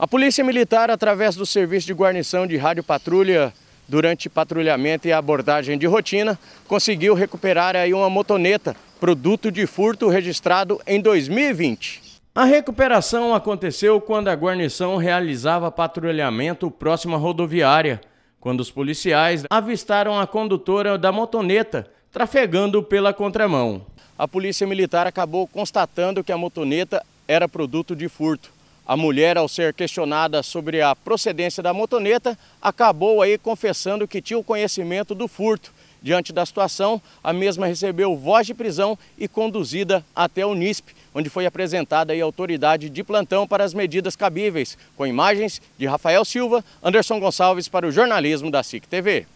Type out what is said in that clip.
A Polícia Militar, através do Serviço de Guarnição de Rádio Patrulha, durante patrulhamento e abordagem de rotina, conseguiu recuperar aí uma motoneta, produto de furto registrado em 2020. A recuperação aconteceu quando a guarnição realizava patrulhamento próximo à rodoviária, quando os policiais avistaram a condutora da motoneta trafegando pela contramão. A polícia militar acabou constatando que a motoneta era produto de furto. A mulher, ao ser questionada sobre a procedência da motoneta, acabou aí confessando que tinha o conhecimento do furto. Diante da situação, a mesma recebeu voz de prisão e conduzida até o NISP, onde foi apresentada a autoridade de plantão para as medidas cabíveis, com imagens de Rafael Silva, Anderson Gonçalves para o jornalismo da SIC TV.